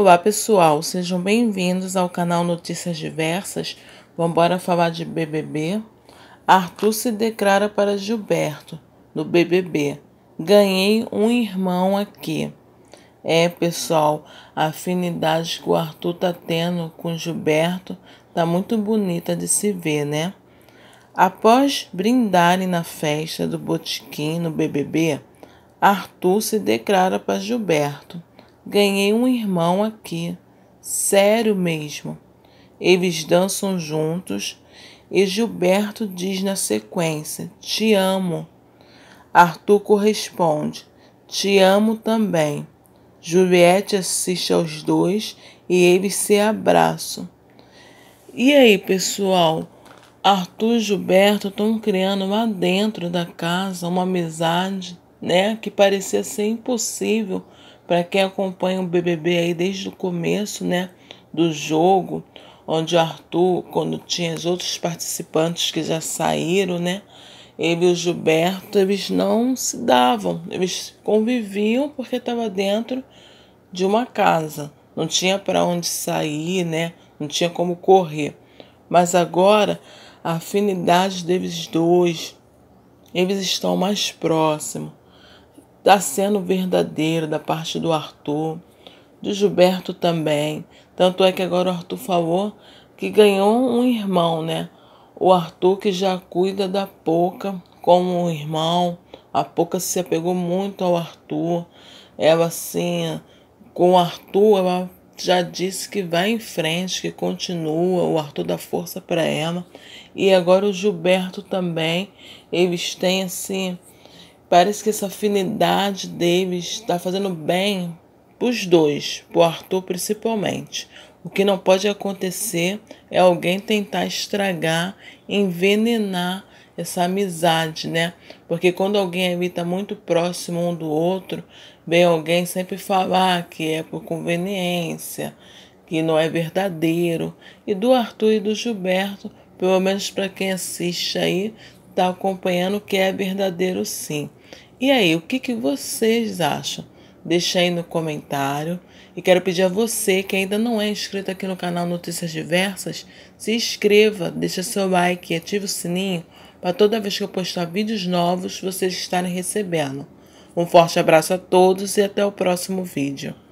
Olá pessoal, sejam bem-vindos ao canal Notícias Diversas. Vamos embora falar de BBB. Arthur se declara para Gilberto no BBB. Ganhei um irmão aqui. É, pessoal, a afinidade que o Arthur tá tendo com Gilberto tá muito bonita de se ver, né? Após brindarem na festa do botequim no BBB, Arthur se declara para Gilberto. Ganhei um irmão aqui, sério mesmo. Eles dançam juntos e Gilberto diz na sequência: Te amo. Arthur corresponde: Te amo também. Juliette assiste aos dois e eles se abraçam. E aí, pessoal? Arthur e Gilberto estão criando lá dentro da casa uma amizade, né, que parecia ser impossível para quem acompanha o BBB aí desde o começo, né, do jogo, onde o Arthur, quando tinha os outros participantes que já saíram, né, ele e o Gilberto, eles não se davam, eles conviviam porque estava dentro de uma casa, não tinha para onde sair, né, não tinha como correr. Mas agora a afinidade deles dois, eles estão mais próximos está sendo verdadeira da parte do Arthur, do Gilberto também. Tanto é que agora o Arthur falou que ganhou um irmão, né? O Arthur que já cuida da Pouca como um irmão. A Pouca se apegou muito ao Arthur. Ela assim, com o Arthur, ela já disse que vai em frente, que continua, o Arthur dá força para ela. E agora o Gilberto também, eles têm assim Parece que essa afinidade deles está fazendo bem para os dois, para o Arthur principalmente. O que não pode acontecer é alguém tentar estragar, envenenar essa amizade, né? Porque quando alguém evita está muito próximo um do outro, vem alguém sempre falar que é por conveniência, que não é verdadeiro. E do Arthur e do Gilberto, pelo menos para quem assiste aí, está acompanhando que é verdadeiro sim. E aí, o que, que vocês acham? Deixa aí no comentário. E quero pedir a você que ainda não é inscrito aqui no canal Notícias Diversas, se inscreva, deixa seu like e ative o sininho para toda vez que eu postar vídeos novos vocês estarem recebendo. Um forte abraço a todos e até o próximo vídeo.